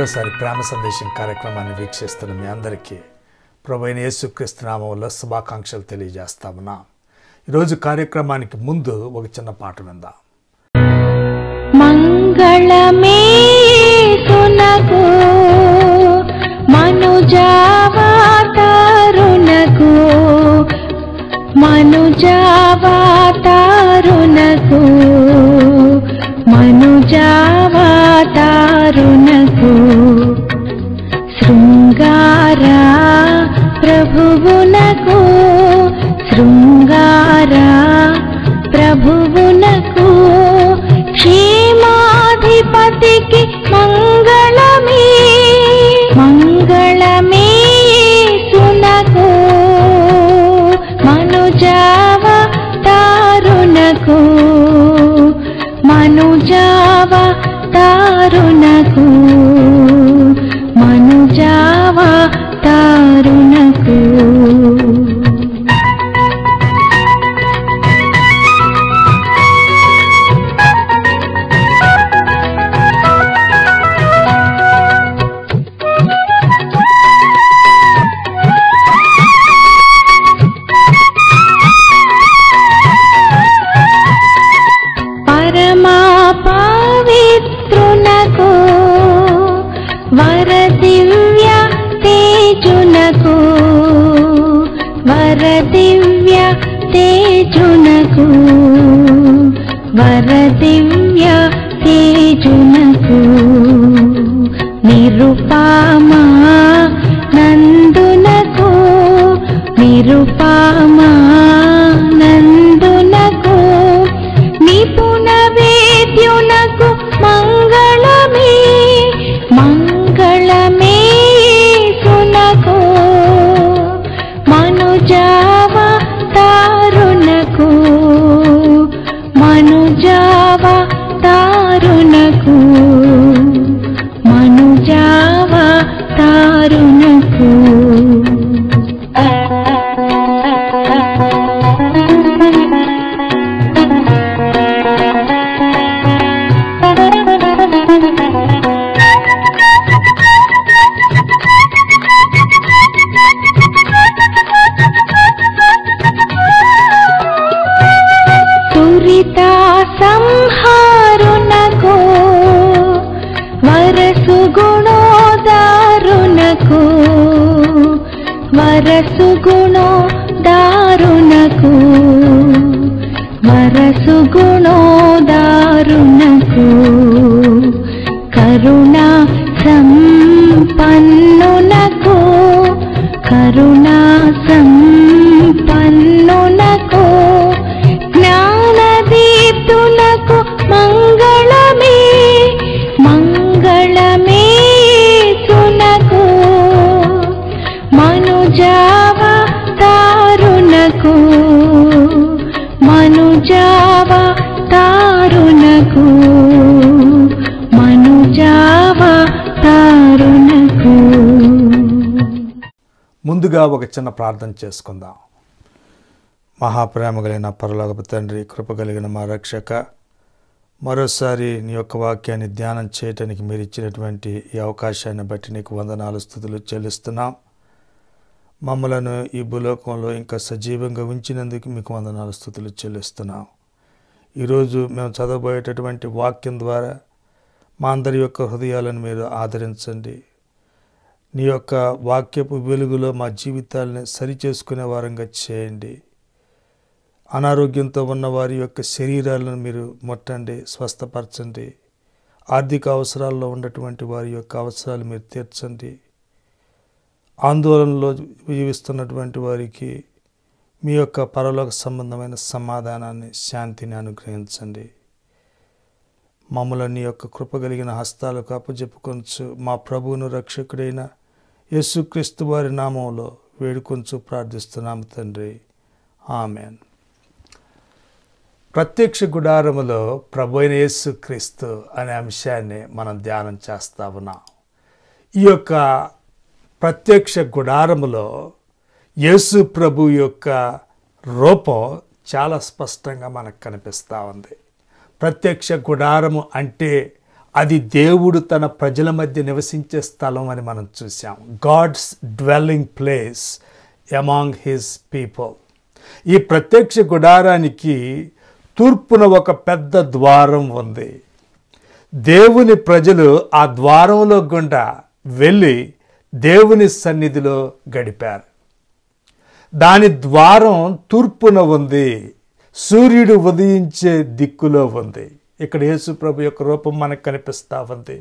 మరోసారి ప్రేమ సందేశం కార్యక్రమాన్ని వీక్షిస్తున్న మీ అందరికీ ప్రభైన యేసుక్రీస్తు నామంలో శుభాకాంక్షలు తెలియజేస్తా ఉన్నా ఈరోజు కార్యక్రమానికి ముందు ఒక చిన్న పాట విందాం మంగళమే సునకు ప్రభువునకు శృంగారా वर ముందుగా ఒక చిన్న ప్రార్థన చేసుకుందాం మహాప్రేమ కలిగిన పరలోకపు తండ్రి కృప కలిగిన మా రక్షక మరోసారి నీ యొక్క వాక్యాన్ని ధ్యానం చేయటానికి మీరు ఇచ్చినటువంటి ఈ అవకాశాన్ని బట్టి నీకు వందనాలు స్థుతులు చెల్లిస్తున్నాం మమ్మలను ఈ భూలోకంలో ఇంకా సజీవంగా ఉంచినందుకు మీకు వందనాలు స్థుతులు చెల్లిస్తున్నాం ఈరోజు మేము చదవబోయేటటువంటి వాక్యం ద్వారా మా అందరి యొక్క హృదయాలను మీరు ఆదరించండి నీ యొక్క వాక్యపు వెలుగులో మా జీవితాలను సరిచేసుకునే వారంగా చేయండి అనారోగ్యంతో ఉన్న వారి యొక్క శరీరాలను మీరు ముట్టండి స్వస్థపరచండి ఆర్థిక అవసరాల్లో ఉన్నటువంటి వారి యొక్క అవసరాలు మీరు తీర్చండి ఆందోళనలో జీవిస్తున్నటువంటి వారికి మీ యొక్క పరలోక సంబంధమైన సమాధానాన్ని శాంతిని అనుగ్రహించండి మమ్మల్ని యొక్క కృప కలిగిన హస్తాలకు అప్పజెప్పుకొనచ్చు మా ప్రభువును రక్షకుడైన యేసుక్రీస్తు వారి నామంలో వేడుకొంచు ప్రార్థిస్తున్నాము తండ్రి ఆమెన్ ప్రత్యక్ష గుడారములో యేసు యేసుక్రీస్తు అనే అంశాన్ని మనం ధ్యానం చేస్తా ఉన్నాం ఈ యొక్క ప్రత్యక్ష గుడారములో యేసు ప్రభు యొక్క రూపం చాలా స్పష్టంగా మనకు కనిపిస్తూ ఉంది ప్రత్యక్ష గుడారము అంటే అది దేవుడు తన ప్రజల మధ్య నివసించే స్థలం అని మనం చూసాం God's dwelling place among his people ఈ ప్రత్యక్ష గుడారానికి తూర్పున ఒక పెద్ద ద్వారం ఉంది దేవుని ప్రజలు ఆ ద్వారంలో గుండా వెళ్ళి దేవుని సన్నిధిలో గడిపారు దాని ద్వారం తూర్పున ఉంది సూర్యుడు ఉదయించే దిక్కులో ఉంది ఇక్కడ యేసు ప్రభు యొక్క రూపం మనకు కనిపిస్తూ ఉంది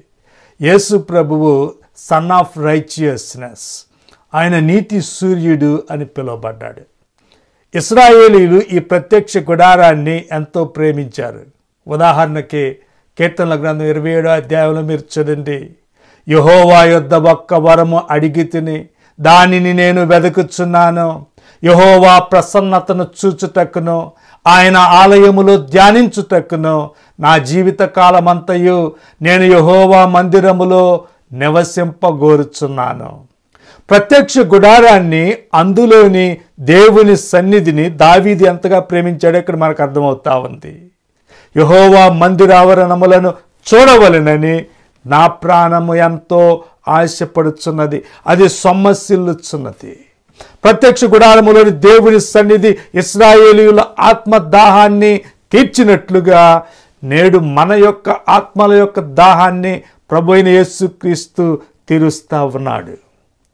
యేసు ప్రభువు సన్ ఆఫ్ రైచియస్నెస్ ఆయన నీతి సూర్యుడు అని పిలువబడ్డాడు ఇస్రాయేలీలు ఈ ప్రత్యక్ష గుడారాన్ని ఎంతో ప్రేమించారు ఉదాహరణకి కీర్తనల గ్రంథం ఇరవై ఏడో అధ్యాయంలో మీరు చదండి యహోవా యుద్ధ ఒక్క వరము అడిగి తిని దానిని నేను వెతుకుచున్నాను యహోవా ప్రసన్నతను చూచుటక్కును ఆయన ఆలయములో ధ్యానించుటక్కును నా జీవిత కాలమంతయు నేను యహోవా మందిరములో నివసింపగోరుచున్నాను ప్రత్యక్ష గుడారాన్ని అందులోని దేవుని సన్నిధిని దావీది ఎంతగా ప్రేమించాడో ఇక్కడ మనకు అర్థమవుతా ఉంది యహోవా మందిరావరణములను చూడవలెనని నా ప్రాణము ఎంతో ఆశపడుచున్నది అది సొమ్మసిల్లుచున్నది ప్రత్యక్ష గుడారములోని దేవుని సన్నిధి ఆత్మ ఆత్మదాహాన్ని తీర్చినట్లుగా నేడు మన యొక్క ఆత్మల యొక్క దాహాన్ని ప్రభు అయిన యేసుక్రీస్తు తీరుస్తూ ఉన్నాడు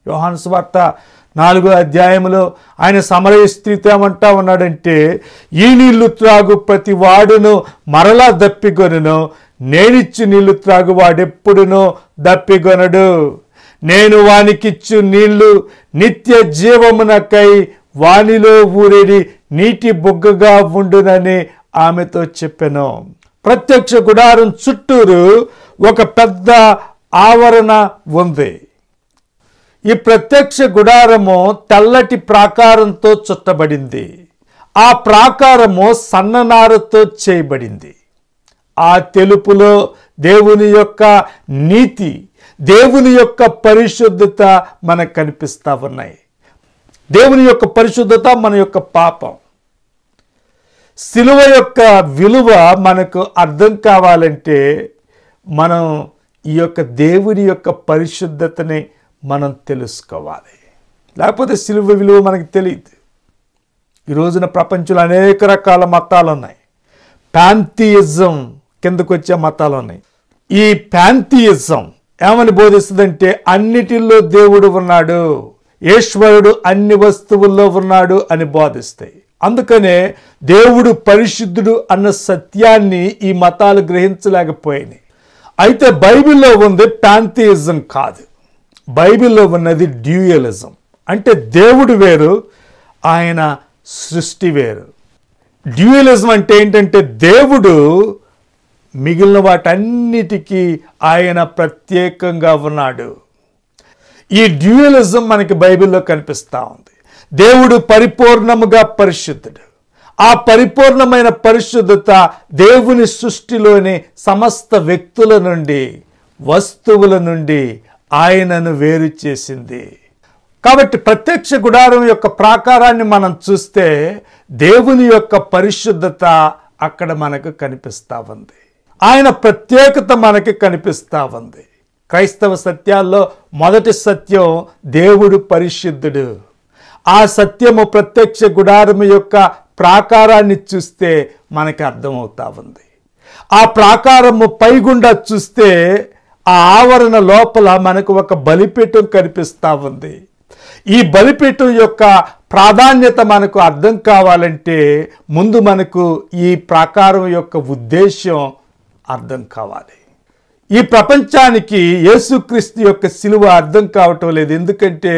యోహాన్ స్వార్త నాలుగో అధ్యాయంలో ఆయన సమరయ స్థితి ఏమంటా ఉన్నాడంటే ఈ నీళ్లు త్రాగు ప్రతి వాడును మరలా దప్పికొనను నేనిచ్చి నీళ్లు త్రాగు వాడెప్పుడునో దప్పికొనడు నేను వానికిచ్చు నీళ్లు నిత్య జీవమునకై వానిలో ఊరేడి నీటి బొగ్గగా ఉండునని ఆమెతో చెప్పాను ప్రత్యక్ష గుడారం చుట్టూరు ఒక పెద్ద ఆవరణ ఉంది ఈ ప్రత్యక్ష గుడారము తెల్లటి ప్రాకారంతో చుట్టబడింది ఆ ప్రాకారము సన్ననారతో చేయబడింది ఆ తెలుపులో దేవుని యొక్క నీతి దేవుని యొక్క పరిశుద్ధత మనకు కనిపిస్తూ ఉన్నాయి దేవుని యొక్క పరిశుద్ధత మన యొక్క పాపం సిలువ యొక్క విలువ మనకు అర్థం కావాలంటే మనం ఈ యొక్క దేవుని యొక్క పరిశుద్ధతని మనం తెలుసుకోవాలి లేకపోతే సిలువ విలువ మనకు తెలియదు ఈ రోజున ప్రపంచంలో అనేక రకాల మతాలు ఉన్నాయి ప్యాంతియిజం కిందకు వచ్చే మతాలు ఉన్నాయి ఈ ప్యాంతియిజం ఏమని బోధిస్తుందంటే అన్నిటిల్లో దేవుడు ఉన్నాడు ఈశ్వరుడు అన్ని వస్తువుల్లో ఉన్నాడు అని బోధిస్తాయి అందుకనే దేవుడు పరిశుద్ధుడు అన్న సత్యాన్ని ఈ మతాలు గ్రహించలేకపోయినాయి అయితే బైబిల్లో ఉంది ప్యాంథియిజం కాదు బైబిల్లో ఉన్నది డ్యూయలిజం అంటే దేవుడు వేరు ఆయన సృష్టి వేరు డ్యూయలిజం అంటే ఏంటంటే దేవుడు మిగిలిన వాటన్నిటికీ ఆయన ప్రత్యేకంగా ఉన్నాడు ఈ డ్యూయలిజం మనకి బైబిల్లో కనిపిస్తూ ఉంది దేవుడు పరిపూర్ణముగా పరిశుద్ధుడు ఆ పరిపూర్ణమైన పరిశుద్ధత దేవుని సృష్టిలోని సమస్త వ్యక్తుల నుండి వస్తువుల నుండి ఆయనను వేరు చేసింది కాబట్టి ప్రత్యక్ష గుడారం యొక్క ప్రాకారాన్ని మనం చూస్తే దేవుని యొక్క పరిశుద్ధత అక్కడ మనకు కనిపిస్తూ ఉంది ఆయన ప్రత్యేకత మనకి కనిపిస్తూ ఉంది క్రైస్తవ సత్యాల్లో మొదటి సత్యం దేవుడు పరిశుద్ధుడు ఆ సత్యము ప్రత్యక్ష గుడారం యొక్క ప్రాకారాన్ని చూస్తే మనకి అర్థమవుతా ఉంది ఆ ప్రాకారము పైగుండా చూస్తే ఆ ఆవరణ లోపల మనకు ఒక బలిపీఠం కనిపిస్తూ ఉంది ఈ బలిపీఠం యొక్క ప్రాధాన్యత మనకు అర్థం కావాలంటే ముందు మనకు ఈ ప్రాకారం యొక్క ఉద్దేశ్యం అర్థం కావాలి ఈ ప్రపంచానికి యేసుక్రీస్తు యొక్క సిలువ అర్థం కావటం లేదు ఎందుకంటే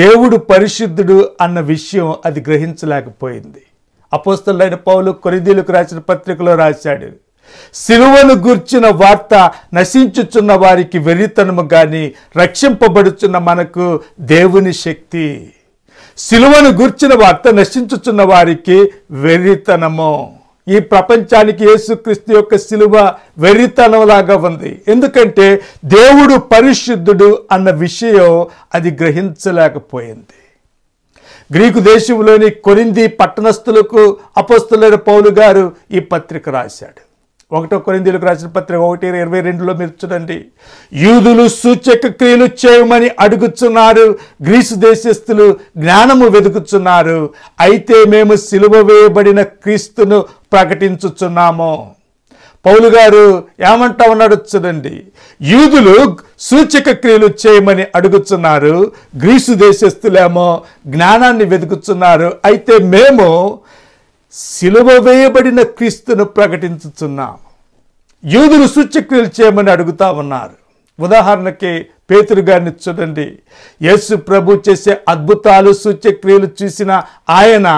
దేవుడు పరిశుద్ధుడు అన్న విషయం అది గ్రహించలేకపోయింది అపోస్తలైన పౌలు కొరిదీలకు రాసిన పత్రికలో రాశాడు సిలువను గుర్చిన వార్త నశించుచున్న వారికి వెరితనము కానీ రక్షింపబడుచున్న మనకు దేవుని శక్తి సిలువను గుర్చిన వార్త నశించుచున్న వారికి వెరితనము ఈ ప్రపంచానికి యేసుక్రీస్తు యొక్క సిలువ వెరితనంలాగా ఉంది ఎందుకంటే దేవుడు పరిశుద్ధుడు అన్న విషయం అది గ్రహించలేకపోయింది గ్రీకు దేశంలోని కొరింది పట్టణస్థులకు అపస్తులైన పౌలు గారు ఈ పత్రిక రాశాడు ఒకటో కొరిందీలకు రాసిన పత్రిక ఒకటి ఇరవై రెండులో మీరు చూడండి యూదులు సూచక క్రియలు చేయమని అడుగుచున్నారు గ్రీసు దేశస్థులు జ్ఞానము వెతుకుతున్నారు అయితే మేము సిలువ వేయబడిన క్రీస్తును ప్రకటించుచున్నాము పౌలు గారు ఏమంటా ఉన్నాడు చూడండి యూదులు సూచక క్రియలు చేయమని అడుగుచున్నారు గ్రీసు దేశస్తులేమో జ్ఞానాన్ని వెతుకుతున్నారు అయితే మేము సిలువ వేయబడిన క్రీస్తును ప్రకటించుతున్నాం యూదులు సూచక్రియలు చేయమని అడుగుతా ఉన్నారు ఉదాహరణకి పేతురు గారిని చూడండి యేసు ప్రభు చేసే అద్భుతాలు సూచ్యక్రియలు చూసిన ఆయన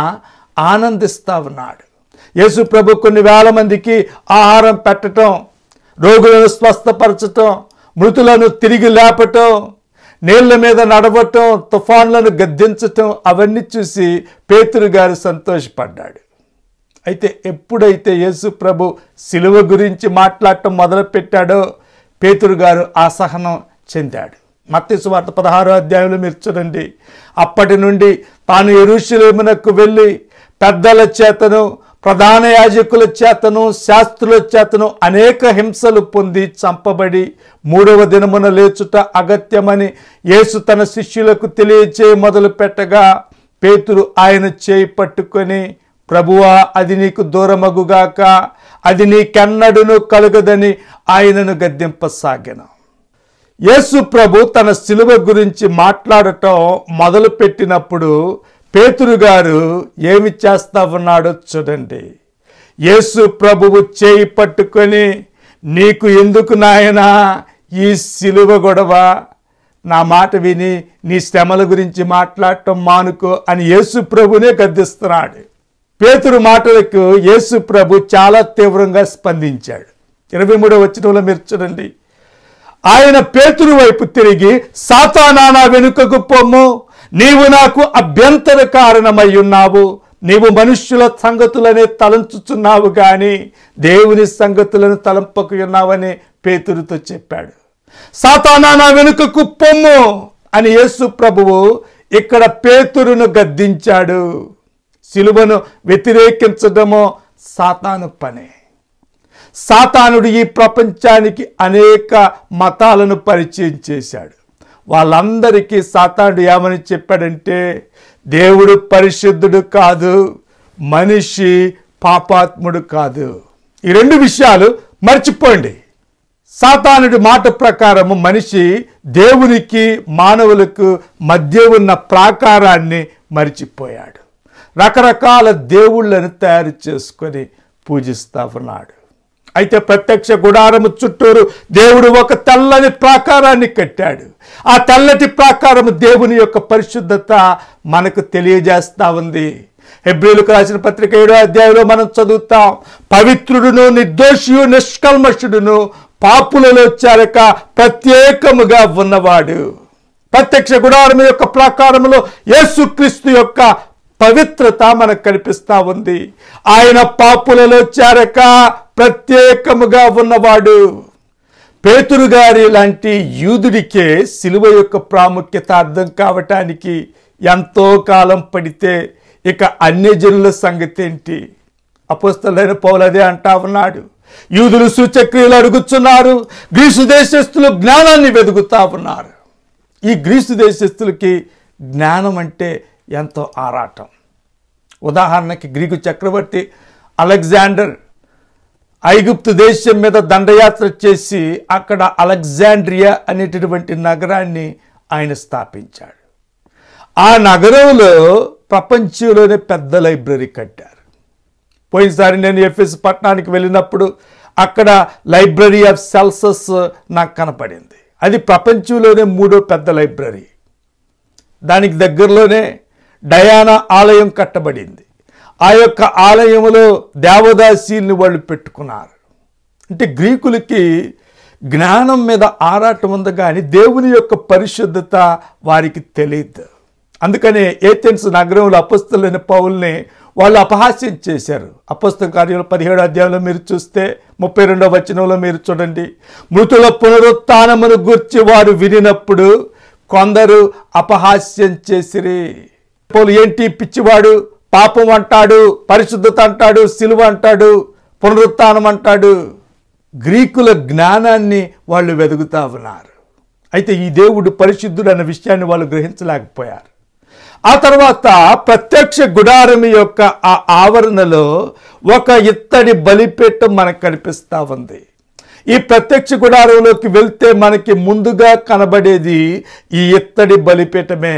ఆనందిస్తా ఉన్నాడు యేసు ప్రభు కొన్ని వేల మందికి ఆహారం పెట్టడం రోగులను స్వస్థపరచటం మృతులను తిరిగి లేపటం నీళ్ల మీద నడవటం తుఫాన్లను గద్దించటం అవన్నీ చూసి పేతురు గారు సంతోషపడ్డాడు అయితే ఎప్పుడైతే యేసు ప్రభు సిలువ గురించి మాట్లాడటం మొదలుపెట్టాడో పేతురు గారు అసహనం చెందాడు మత్స్సు వార్త పదహారో అధ్యాయంలో మీరు చూడండి అప్పటి నుండి తాను ఎరుషులేమునకు వెళ్ళి పెద్దల చేతను ప్రధాన యాజకుల చేతను శాస్త్రుల చేతను అనేక హింసలు పొంది చంపబడి మూడవ దినమున లేచుట అగత్యమని యేసు తన శిష్యులకు తెలియచే మొదలు పెట్టగా పేతురు ఆయన చేయి పట్టుకొని ప్రభువా అది నీకు దూరమగుగాక అది నీకెన్నడును కలుగదని ఆయనను గద్దెంపసాగాను యేసు ప్రభు తన శిలువ గురించి మాట్లాడటం మొదలుపెట్టినప్పుడు పేతురు గారు ఏమి చేస్తా ఉన్నాడో చూడండి యేసు ప్రభువు చేయి పట్టుకొని నీకు ఎందుకు నాయనా ఈ శిలువ గొడవ నా మాట విని నీ శ్రమల గురించి మాట్లాడటం మానుకో అని యేసు ప్రభునే గద్దిస్తున్నాడు పేతురు మాటలకు యేసు ప్రభు చాలా తీవ్రంగా స్పందించాడు ఇరవై మూడవ వచ్చిన మీరు చూడండి ఆయన పేతురు వైపు తిరిగి సాతానానా వెనుకకు పొమ్ము నీవు నాకు అభ్యంతర కారణమై ఉన్నావు నీవు మనుష్యుల సంగతులనే తలంచుచున్నావు కానీ దేవుని సంగతులను తలంపకు ఉన్నావని పేతురుతో చెప్పాడు సాతానానా వెనుకకు పొమ్ము అని యేసు ప్రభువు ఇక్కడ పేతురును గద్దించాడు శిలువను వ్యతిరేకించడమో సాతాను పనే సాతానుడు ఈ ప్రపంచానికి అనేక మతాలను పరిచయం చేశాడు వాళ్ళందరికీ సాతానుడు ఏమని చెప్పాడంటే దేవుడు పరిశుద్ధుడు కాదు మనిషి పాపాత్ముడు కాదు ఈ రెండు విషయాలు మర్చిపోండి సాతానుడి మాట ప్రకారము మనిషి దేవునికి మానవులకు మధ్య ఉన్న ప్రాకారాన్ని మర్చిపోయాడు రకరకాల దేవుళ్ళని తయారు చేసుకొని పూజిస్తా ఉన్నాడు అయితే ప్రత్యక్ష గుడారము చుట్టూరు దేవుడు ఒక తెల్లని ప్రాకారాన్ని కట్టాడు ఆ తెల్లటి ప్రాకారము దేవుని యొక్క పరిశుద్ధత మనకు తెలియజేస్తూ ఉంది హెబ్రిలకు రాసిన పత్రిక ఏడో అధ్యాయంలో మనం చదువుతాం పవిత్రుడును నిర్దోషియు నిష్కల్మషుడును పాపులలో చేరక ప్రత్యేకముగా ఉన్నవాడు ప్రత్యక్ష గుడారం యొక్క ప్రాకారంలో యేసుక్రీస్తు యొక్క పవిత్రత మనకు కనిపిస్తా ఉంది ఆయన పాపులలో చేరక ప్రత్యేకముగా ఉన్నవాడు పేతురు గారి లాంటి యూదుడికే సిలువ యొక్క ప్రాముఖ్యత అర్థం కావటానికి ఎంతో కాలం పడితే ఇక అన్యజనుల సంగతి ఏంటి అపోస్తలైన పౌలదే అంటా ఉన్నాడు యూదులు సూచక్రియలు అడుగుతున్నారు గ్రీసు దేశస్తులు జ్ఞానాన్ని వెతుకుతా ఉన్నారు ఈ గ్రీసు దేశస్తులకి జ్ఞానం అంటే ఎంతో ఆరాటం ఉదాహరణకి గ్రీకు చక్రవర్తి అలెగ్జాండర్ ఐగుప్తు దేశం మీద దండయాత్ర చేసి అక్కడ అలెగ్జాండ్రియా అనేటటువంటి నగరాన్ని ఆయన స్థాపించాడు ఆ నగరంలో ప్రపంచంలోనే పెద్ద లైబ్రరీ కట్టారు పోయినసారి నేను ఎఫ్ఎస్ పట్టణానికి వెళ్ళినప్పుడు అక్కడ లైబ్రరీ ఆఫ్ సెల్సస్ నాకు కనపడింది అది ప్రపంచంలోనే మూడో పెద్ద లైబ్రరీ దానికి దగ్గరలోనే డయానా ఆలయం కట్టబడింది ఆ యొక్క ఆలయంలో దేవదాసీల్ని వాళ్ళు పెట్టుకున్నారు అంటే గ్రీకులకి జ్ఞానం మీద ఆరాటం ఉంది కానీ దేవుని యొక్క పరిశుద్ధత వారికి తెలియదు అందుకనే ఏథెన్స్ నగరంలో అపస్తులైన పౌల్ని వాళ్ళు అపహాస్యం చేశారు అపస్త కార్యంలో పదిహేడు అధ్యాయంలో మీరు చూస్తే ముప్పై రెండవ వచనంలో మీరు చూడండి మృతుల పునరుత్నమును గుర్చి వారు వినినప్పుడు కొందరు అపహాస్యం చేసిరి పోలు ఏంటి పిచ్చివాడు పాపం అంటాడు పరిశుద్ధత అంటాడు సిలువ అంటాడు పునరుత్నం అంటాడు గ్రీకుల జ్ఞానాన్ని వాళ్ళు వెదుగుతా ఉన్నారు అయితే ఈ దేవుడు పరిశుద్ధుడు అన్న విషయాన్ని వాళ్ళు గ్రహించలేకపోయారు ఆ తర్వాత ప్రత్యక్ష గుడారం యొక్క ఆ ఆవరణలో ఒక ఇత్తడి బలిపీఠం మనకు కనిపిస్తూ ఉంది ఈ ప్రత్యక్ష గుడారంలోకి వెళ్తే మనకి ముందుగా కనబడేది ఈ ఇత్తడి బలిపీఠమే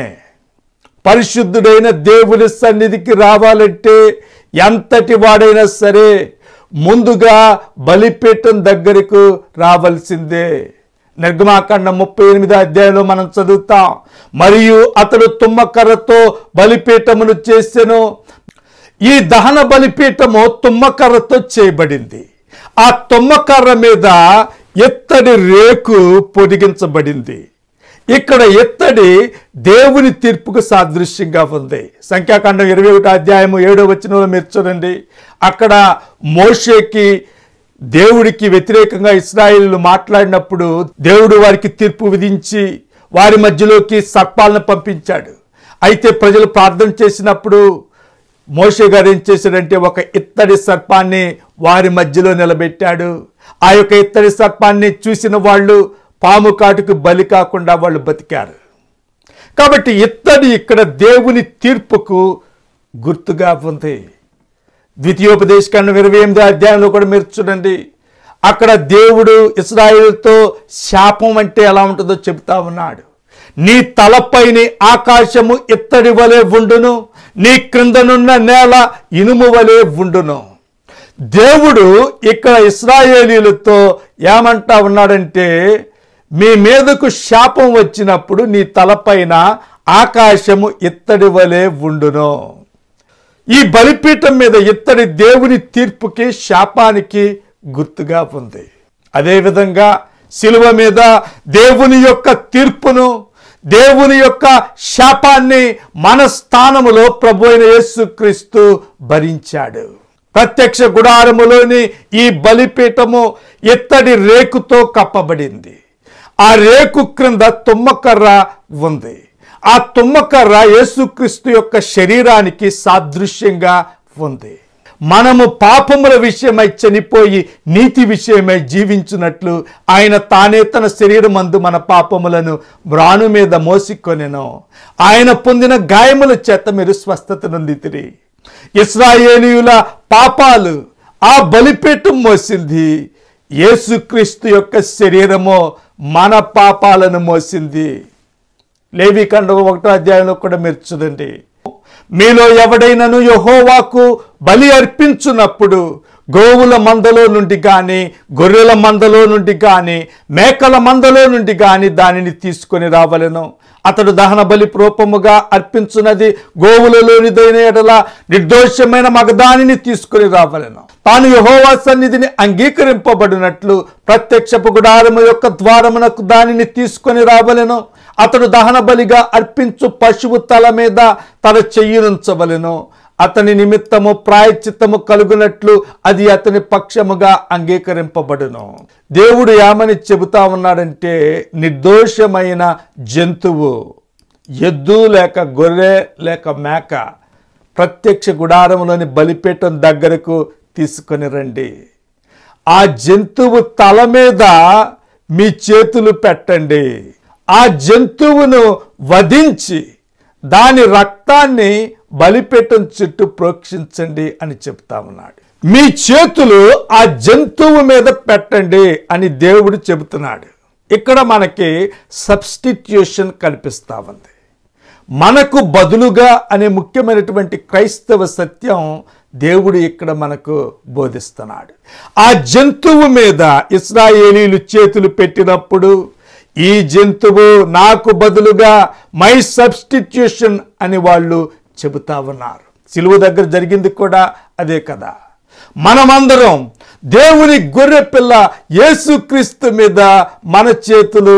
పరిశుద్ధుడైన దేవుని సన్నిధికి రావాలంటే ఎంతటి వాడైనా సరే ముందుగా బలిపీఠం దగ్గరకు రావాల్సిందే నిర్గమాకాండ ముప్పై ఎనిమిది అధ్యాయంలో మనం చదువుతాం మరియు అతడు తుమ్మకర్రతో బలిపీఠమును చేసెను ఈ దహన బలిపీఠము తుమ్మకర్రతో చేయబడింది ఆ తుమ్మకర్ర మీద ఎత్తడి రేకు పొదిగించబడింది ఇక్కడ ఇత్తడి దేవుని తీర్పుకు సాదృశ్యంగా ఉంది సంఖ్యాకాండం ఇరవై ఒకటి అధ్యాయము ఏడో వచ్చినలో మీరు చూడండి అక్కడ మోషేకి దేవుడికి వ్యతిరేకంగా ఇస్రాయిల్ మాట్లాడినప్పుడు దేవుడు వారికి తీర్పు విధించి వారి మధ్యలోకి సర్పాలను పంపించాడు అయితే ప్రజలు ప్రార్థన చేసినప్పుడు మోషే గారు ఏం చేశాడంటే ఒక ఇత్తడి సర్పాన్ని వారి మధ్యలో నిలబెట్టాడు ఆ యొక్క ఇత్తడి సర్పాన్ని చూసిన వాళ్ళు పాము కాటుకు బలి కాకుండా వాళ్ళు బతికారు కాబట్టి ఇత్తడి ఇక్కడ దేవుని తీర్పుకు గుర్తుగా ఉంది ద్వితీయోపదేశ ఇరవై ఎనిమిది అధ్యాయంలో కూడా మీరు చూడండి అక్కడ దేవుడు ఇస్రాయిల్తో శాపం అంటే ఎలా ఉంటుందో చెబుతా ఉన్నాడు నీ తలపైని ఆకాశము ఇత్తడి వలె ఉండును నీ క్రిందనున్న నేల ఇనుము వలె ఉండును దేవుడు ఇక్కడ ఇస్రాయేలీలతో ఏమంటా ఉన్నాడంటే మీ మీదకు శాపం వచ్చినప్పుడు నీ తలపైన ఆకాశము ఇత్తడి వలె ఉండును ఈ బలిపీఠం మీద ఇత్తడి దేవుని తీర్పుకి శాపానికి గుర్తుగా ఉంది అదేవిధంగా శిలువ మీద దేవుని యొక్క తీర్పును దేవుని యొక్క శాపాన్ని మన స్థానములో ప్రభు అయిన యేసుక్రీస్తు భరించాడు ప్రత్యక్ష గుడారములోని ఈ బలిపీఠము ఇత్తడి రేకుతో కప్పబడింది ఆ రేకు క్రింద తుమ్మకర్ర ఉంది ఆ తుమ్మకర్ర యేసుక్రీస్తు యొక్క శరీరానికి సాదృశ్యంగా ఉంది మనము పాపముల విషయమై చనిపోయి నీతి విషయమై జీవించినట్లు ఆయన తానే తన శరీరం అందు మన పాపములను బ్రాను మీద మోసికొనెను ఆయన పొందిన గాయముల చేత మీరు స్వస్థత నొందితిరి ఇస్రాయేలీయుల పాపాలు ఆ బలిపేటం మోసింది యేసుక్రీస్తు యొక్క శరీరమో మన పాపాలను మోసింది లేవికండం ఒకటో అధ్యాయంలో కూడా మీరు చూడండి మీలో ఎవడైనను యహోవాకు బలి అర్పించున్నప్పుడు గోవుల మందలో నుండి కానీ గొర్రెల మందలో నుండి కానీ మేకల మందలో నుండి కానీ దానిని తీసుకొని రావలను అతడు దహన బలి రూపముగా అర్పించున్నది గోవులలోనిదైన ఎడల నిర్దోషమైన మగదానిని తీసుకొని రావలను తాను యహోవా సన్నిధిని అంగీకరింపబడినట్లు ప్రత్యక్షపు గుడారము యొక్క ద్వారమునకు దానిని తీసుకొని రావలను అతడు దహన బలిగా అర్పించు పశువు తల మీద తన చెయ్యినుంచవలను అతని నిమిత్తము ప్రాయచిత్తము కలుగునట్లు అది అతని పక్షముగా అంగీకరింపబడును దేవుడు ఏమని చెబుతా ఉన్నాడంటే నిర్దోషమైన జంతువు ఎద్దు లేక గొర్రె లేక మేక ప్రత్యక్ష గుడారంలోని బలిపీఠం దగ్గరకు తీసుకొని రండి ఆ జంతువు తల మీద మీ చేతులు పెట్టండి ఆ జంతువును వధించి దాని రక్తాన్ని బలిపెట్టం చెట్టు ప్రోక్షించండి అని చెప్తా ఉన్నాడు మీ చేతులు ఆ జంతువు మీద పెట్టండి అని దేవుడు చెబుతున్నాడు ఇక్కడ మనకి సబ్స్టిట్యూషన్ కనిపిస్తూ ఉంది మనకు బదులుగా అనే ముఖ్యమైనటువంటి క్రైస్తవ సత్యం దేవుడు ఇక్కడ మనకు బోధిస్తున్నాడు ఆ జంతువు మీద ఇస్రాయేలీలు చేతులు పెట్టినప్పుడు ఈ జంతువు నాకు బదులుగా మై సబ్స్టిట్యూషన్ అని వాళ్ళు చెబుతా ఉన్నారు సిలువ దగ్గర జరిగింది కూడా అదే కదా మనమందరం దేవుని గొర్రె పిల్ల యేసుక్రీస్తు మీద మన చేతులు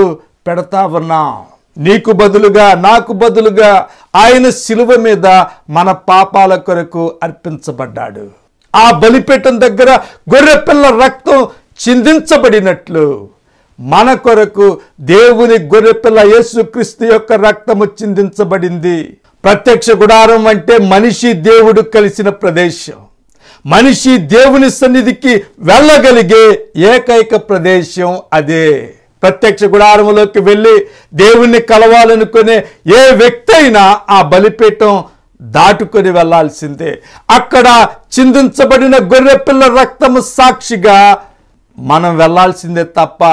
పెడతా ఉన్నాం నీకు బదులుగా నాకు బదులుగా ఆయన శిలువ మీద మన పాపాల కొరకు అర్పించబడ్డాడు ఆ బలిపీఠం దగ్గర గొర్రెపిల్ల రక్తం చిందించబడినట్లు మన కొరకు దేవుని గొర్రెపిల్ల యేసుక్రీస్తు యొక్క రక్తము చిందించబడింది ప్రత్యక్ష గుడారం అంటే మనిషి దేవుడు కలిసిన ప్రదేశం మనిషి దేవుని సన్నిధికి వెళ్ళగలిగే ఏకైక ప్రదేశం అదే ప్రత్యక్ష గుడారంలోకి వెళ్ళి దేవుణ్ణి కలవాలనుకునే ఏ వ్యక్తి అయినా ఆ బలిపీఠం దాటుకొని వెళ్లాల్సిందే అక్కడ చిందించబడిన గొర్రెపిల్ల రక్తము సాక్షిగా మనం వెళ్లాల్సిందే తప్ప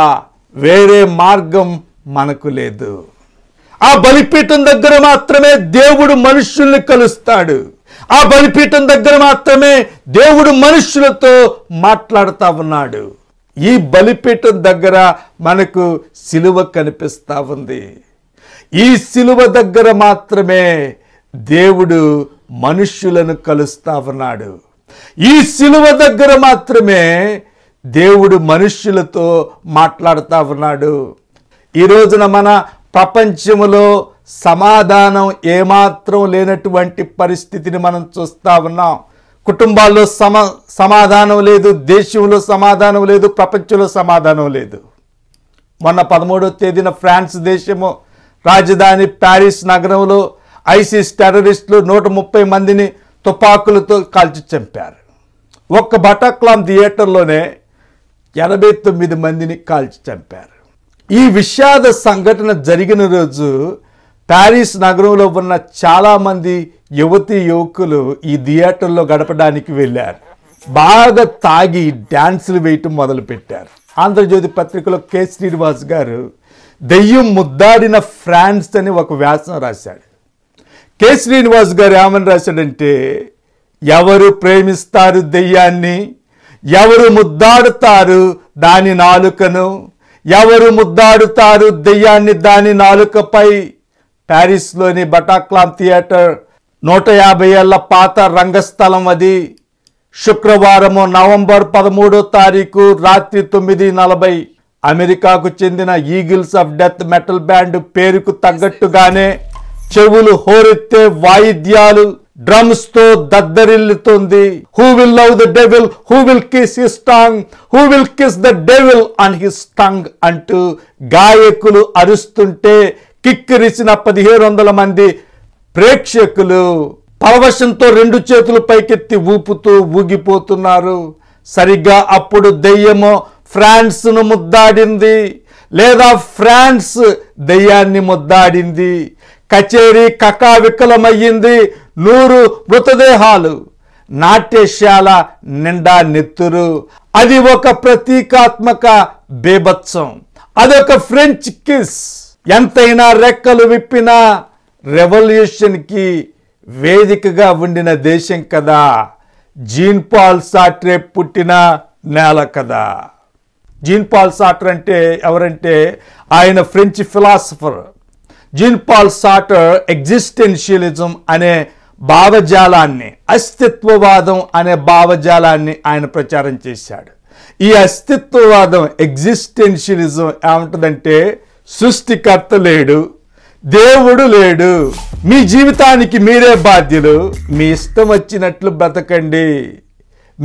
వేరే మార్గం మనకు లేదు ఆ బలిపీఠం దగ్గర మాత్రమే దేవుడు మనుష్యుల్ని కలుస్తాడు ఆ బలిపీఠం దగ్గర మాత్రమే దేవుడు మనుషులతో మాట్లాడుతూ ఉన్నాడు ఈ బలిపీఠం దగ్గర మనకు సిలువ కనిపిస్తూ ఉంది ఈ సిలువ దగ్గర మాత్రమే దేవుడు మనుష్యులను కలుస్తా ఉన్నాడు ఈ సిలువ దగ్గర మాత్రమే దేవుడు మనుష్యులతో మాట్లాడుతూ ఉన్నాడు ఈ రోజున మన ప్రపంచంలో సమాధానం ఏమాత్రం లేనటువంటి పరిస్థితిని మనం చూస్తూ ఉన్నాం కుటుంబాల్లో సమ సమాధానం లేదు దేశంలో సమాధానం లేదు ప్రపంచంలో సమాధానం లేదు మొన్న పదమూడవ తేదీన ఫ్రాన్స్ దేశము రాజధాని ప్యారిస్ నగరంలో ఐసిస్ టెర్రరిస్టులు నూట ముప్పై మందిని తుపాకులతో కాల్చి చంపారు ఒక్క బటాక్లాం థియేటర్లోనే ఎనభై తొమ్మిది మందిని కాల్చి చంపారు ఈ విషాద సంఘటన జరిగిన రోజు ప్యారిస్ నగరంలో ఉన్న చాలామంది యువతి యువకులు ఈ థియేటర్లో గడపడానికి వెళ్ళారు బాగా తాగి డ్యాన్సులు వేయటం మొదలుపెట్టారు ఆంధ్రజ్యోతి పత్రికలో కె శ్రీనివాస్ గారు దెయ్యం ముద్దాడిన ఫ్రాన్స్ అని ఒక వ్యాసం రాశాడు కె శ్రీనివాస్ గారు ఏమని రాశాడంటే ఎవరు ప్రేమిస్తారు దెయ్యాన్ని ఎవరు ముద్దాడుతారు దాని నాలుకను ఎవరు ముద్దాడుతారు దెయ్యాన్ని దాని నాలుకపై ప్యారిస్లోని బటాక్లాం థియేటర్ నూట యాభై ఏళ్ల పాత రంగస్థలం అది శుక్రవారము నవంబర్ పదమూడో తారీఖు రాత్రి తొమ్మిది నలభై అమెరికాకు చెందిన Eagles of Death Metal band పేరుకు తగ్గట్టుగానే చెవులు హోరెత్తే వాయిద్యాలు డ్రమ్స్ తో దద్దరిల్లుతుంది who will love the devil who will kiss his tongue who will kiss the devil and his tongue అంటూ గాయకులు అరుస్తుంటే కిక్కిరిసిన పదిహేను వందల మంది ప్రేక్షకులు పరవశంతో రెండు చేతులు పైకెత్తి ఊపుతూ ఊగిపోతున్నారు సరిగ్గా అప్పుడు దెయ్యము ఫ్రాన్స్ను ముద్దాడింది లేదా ఫ్రాన్స్ దెయ్యాన్ని ముద్దాడింది కచేరీ కకావికలమయ్యింది నూరు మృతదేహాలు నాట్యశాల నిండా నెత్తురు అది ఒక ప్రతీకాత్మక బేభత్సం అదొక ఫ్రెంచ్ కిస్ ఎంతైనా రెక్కలు విప్పిన రెవల్యూషన్కి వేదికగా ఉండిన దేశం కదా జీన్ పాల్ సాట్రే పుట్టిన నేల కదా జీన్ పాల్ సాటర్ అంటే ఎవరంటే ఆయన French philosopher Jean Paul Sartre existentialism అనే భావజాలాన్ని అస్తిత్వవాదం అనే భావజాలాన్ని ఆయన ప్రచారం చేశాడు ఈ అస్తిత్వవాదం ఎగ్జిస్టెన్షియలిజం ఏమంటుందంటే సృష్టికర్త లేడు దేవుడు లేడు మీ జీవితానికి మీరే బాధ్యులు మీ ఇష్టం వచ్చినట్లు బ్రతకండి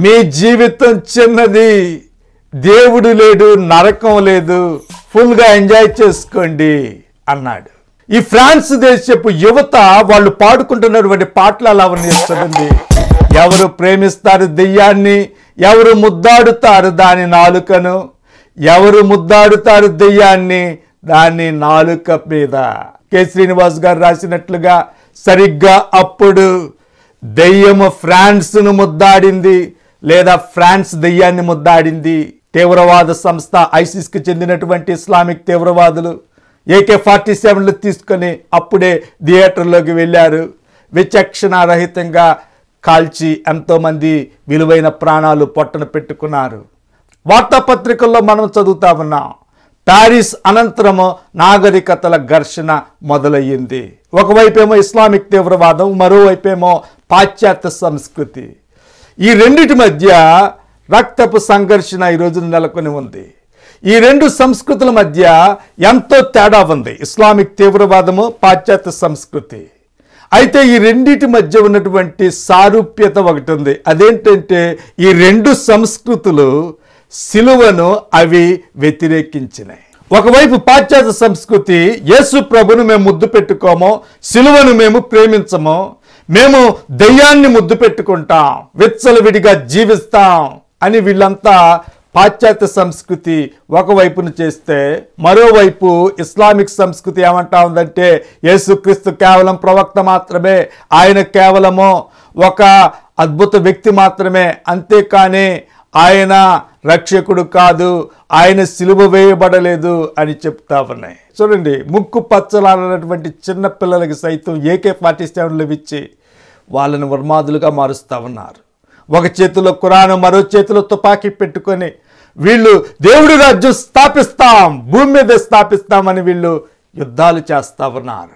మీ జీవితం చిన్నది దేవుడు లేడు నరకం లేదు ఫుల్గా ఎంజాయ్ చేసుకోండి అన్నాడు ఈ ఫ్రాన్స్ దేశపు యువత వాళ్ళు పాడుకుంటున్నటువంటి పాటలు అలా వర్ణిస్తుంది ఎవరు ప్రేమిస్తారు దెయ్యాన్ని ఎవరు ముద్దాడుతారు దాని నాలుకను ఎవరు ముద్దాడుతారు దెయ్యాన్ని దాని నాలుక మీద కె శ్రీనివాస్ గారు రాసినట్లుగా సరిగ్గా అప్పుడు దెయ్యము ఫ్రాన్స్ను ముద్దాడింది లేదా ఫ్రాన్స్ దెయ్యాన్ని ముద్దాడింది తీవ్రవాద సంస్థ ఐసిస్కి చెందినటువంటి ఇస్లామిక్ తీవ్రవాదులు ఏకే ఫార్టీ సెవెన్లు తీసుకొని అప్పుడే థియేటర్లోకి వెళ్ళారు విచక్షణారహితంగా కాల్చి ఎంతోమంది విలువైన ప్రాణాలు పొట్టన పెట్టుకున్నారు వార్తాపత్రికల్లో మనం చదువుతా ఉన్నాం ప్యారిస్ అనంతరము నాగరికతల ఘర్షణ మొదలయ్యింది ఒకవైపేమో ఇస్లామిక్ తీవ్రవాదం మరోవైపేమో పాశ్చాత్య సంస్కృతి ఈ రెండిటి మధ్య రక్తపు సంఘర్షణ ఈరోజు నెలకొని ఉంది ఈ రెండు సంస్కృతుల మధ్య ఎంతో తేడా ఉంది ఇస్లామిక్ తీవ్రవాదము పాశ్చాత్య సంస్కృతి అయితే ఈ రెండింటి మధ్య ఉన్నటువంటి సారూప్యత ఒకటి ఉంది అదేంటంటే ఈ రెండు సంస్కృతులు సిలువను అవి వ్యతిరేకించినాయి ఒకవైపు పాశ్చాత్య సంస్కృతి యేసు ప్రభును మేము ముద్దు పెట్టుకోము సిలువను మేము ప్రేమించము మేము దయ్యాన్ని ముద్దు పెట్టుకుంటాం విచ్చలవిడిగా జీవిస్తాం అని వీళ్ళంతా పాశ్చాత్య సంస్కృతి ఒకవైపును చేస్తే మరోవైపు ఇస్లామిక్ సంస్కృతి ఏమంటా ఉందంటే యేసుక్రీస్తు కేవలం ప్రవక్త మాత్రమే ఆయన కేవలము ఒక అద్భుత వ్యక్తి మాత్రమే అంతేకాని ఆయన రక్షకుడు కాదు ఆయన సిలువ వేయబడలేదు అని చెప్తా ఉన్నాయి చూడండి ముక్కు పచ్చలాడినటువంటి చిన్న పిల్లలకి సైతం ఏకే ఫార్టీ సెవెన్లు ఇచ్చి వాళ్ళని ఉర్మాదులుగా మారుస్తూ ఉన్నారు ఒక చేతిలో కురాను మరో చేతిలో తుపాకీ పెట్టుకొని వీళ్ళు దేవుడి రాజ్యం స్థాపిస్తాం భూమి మీద స్థాపిస్తామని వీళ్ళు యుద్ధాలు చేస్తా ఉన్నారు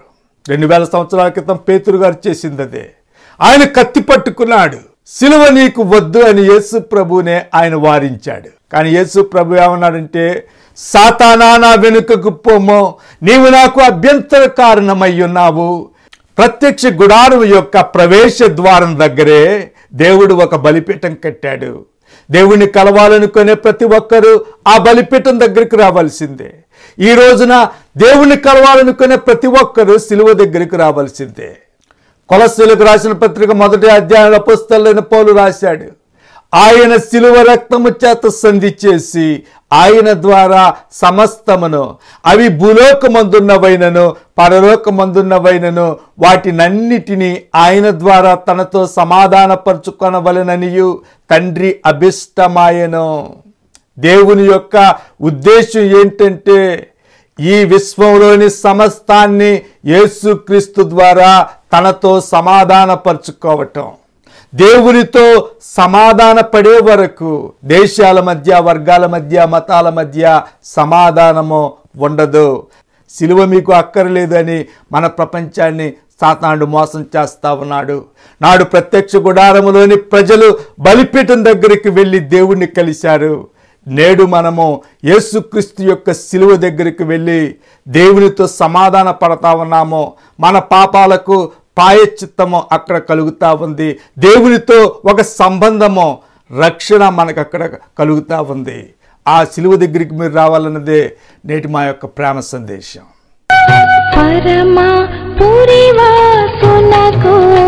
రెండు వేల సంవత్సరాల క్రితం పేతురు గారు చేసింది ఆయన కత్తి పట్టుకున్నాడు సిలువ నీకు వద్దు అని యేసు ప్రభునే ఆయన వారించాడు కానీ యేసు ప్రభు ఏమన్నాడంటే సాతానా నా వెనుకకు నీవు నాకు అభ్యంతర కారణమై ఉన్నావు ప్రత్యక్ష గుడారు యొక్క ప్రవేశ ద్వారం దగ్గరే దేవుడు ఒక బలిపీఠం కట్టాడు దేవుణ్ణి కలవాలనుకునే ప్రతి ఒక్కరూ ఆ బలిపీఠం దగ్గరికి రావాల్సిందే ఈ రోజున దేవుణ్ణి కలవాలనుకునే ప్రతి ఒక్కరూ సిలువ దగ్గరికి రావాల్సిందే కొలస్సులకు రాసిన పత్రిక మొదటి అధ్యాయంలో పుస్తకాలైన పోలు రాశాడు ఆయన శిలువ రక్తము చేత సంధి చేసి ఆయన ద్వారా సమస్తమును అవి భూలోకమందున్నవైనను పరలోకమందున్నవైనను వాటినన్నిటినీ ఆయన ద్వారా తనతో సమాధానపరుచుకొనవలననియు తండ్రి అభిష్టమాయను దేవుని యొక్క ఉద్దేశం ఏంటంటే ఈ విశ్వంలోని సమస్తాన్ని యేసుక్రీస్తు ద్వారా తనతో సమాధానపరుచుకోవటం దేవునితో సమాధాన పడే వరకు దేశాల మధ్య వర్గాల మధ్య మతాల మధ్య సమాధానము ఉండదు సిలువ మీకు అక్కరలేదు అని మన ప్రపంచాన్ని సాతానుడు మోసం చేస్తా ఉన్నాడు నాడు ప్రత్యక్ష గుడారములోని ప్రజలు బలిపీఠం దగ్గరికి వెళ్ళి దేవుణ్ణి కలిశారు నేడు మనము యేసుక్రీస్తు యొక్క సిలువ దగ్గరికి వెళ్ళి దేవునితో సమాధాన పడతా ఉన్నాము మన పాపాలకు పాయచిత్తము అక్కడ కలుగుతూ ఉంది దేవునితో ఒక సంబంధము రక్షణ మనకు అక్కడ కలుగుతూ ఉంది ఆ సిలువ దగ్గరికి మీరు రావాలన్నదే నేటి మా యొక్క ప్రేమ సందేశం పరమా పురివాసునకు